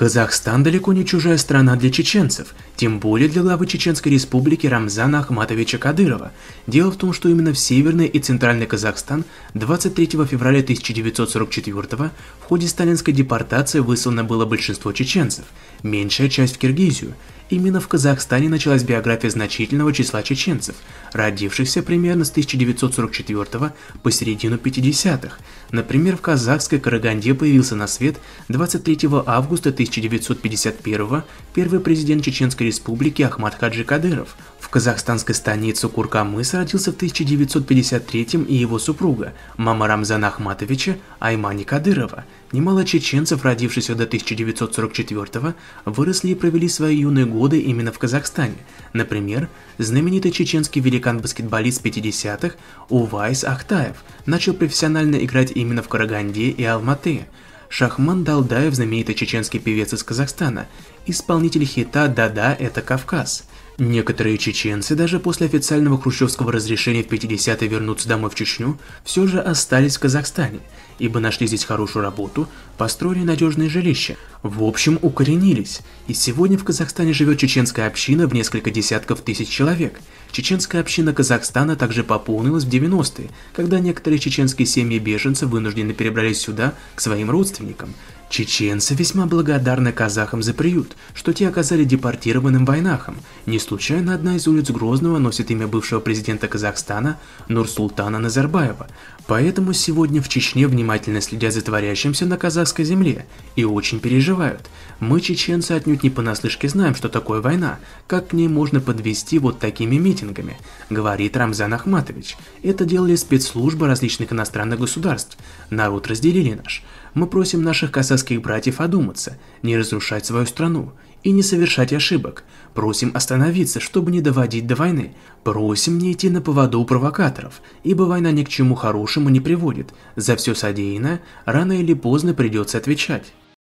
Казахстан далеко не чужая страна для чеченцев, тем более для главы Чеченской республики Рамзана Ахматовича Кадырова. Дело в том, что именно в Северный и Центральный Казахстан 23 февраля 1944 в ходе сталинской депортации выслано было большинство чеченцев, меньшая часть в Киргизию, Именно в Казахстане началась биография значительного числа чеченцев, родившихся примерно с 1944 по середину 50-х. Например, в казахской Караганде появился на свет 23 августа 1951 первый президент Чеченской республики Ахмад Хаджи Кадыров, казахстанской станице Куркамыс родился в 1953 и его супруга, мама Рамзана Ахматовича Аймани Кадырова. Немало чеченцев, родившихся до 1944 выросли и провели свои юные годы именно в Казахстане. Например, знаменитый чеченский великан-баскетболист 50-х Увайс Ахтаев начал профессионально играть именно в Караганде и Алматы. Шахман Далдаев, знаменитый чеченский певец из Казахстана, исполнитель хита «Да-да, это Кавказ». Некоторые чеченцы даже после официального хрущевского разрешения в 50-е вернуться домой в Чечню, все же остались в Казахстане, ибо нашли здесь хорошую работу, построили надежное жилище, в общем укоренились, и сегодня в Казахстане живет чеченская община в несколько десятков тысяч человек. Чеченская община Казахстана также пополнилась в 90-е, когда некоторые чеченские семьи беженцев вынуждены перебрались сюда к своим родственникам, Чеченцы весьма благодарны казахам за приют, что те оказали депортированным войнахам. Не случайно одна из улиц Грозного носит имя бывшего президента Казахстана Нурсултана Назарбаева. Поэтому сегодня в Чечне внимательно следят за творящимся на казахской земле и очень переживают – мы, чеченцы, отнюдь не понаслышке знаем, что такое война, как к ней можно подвести вот такими митингами, говорит Рамзан Ахматович. Это делали спецслужбы различных иностранных государств. Народ разделили наш. Мы просим наших казахских братьев одуматься, не разрушать свою страну и не совершать ошибок. Просим остановиться, чтобы не доводить до войны. Просим не идти на поводу у провокаторов, ибо война ни к чему хорошему не приводит. За все содеянное рано или поздно придется отвечать.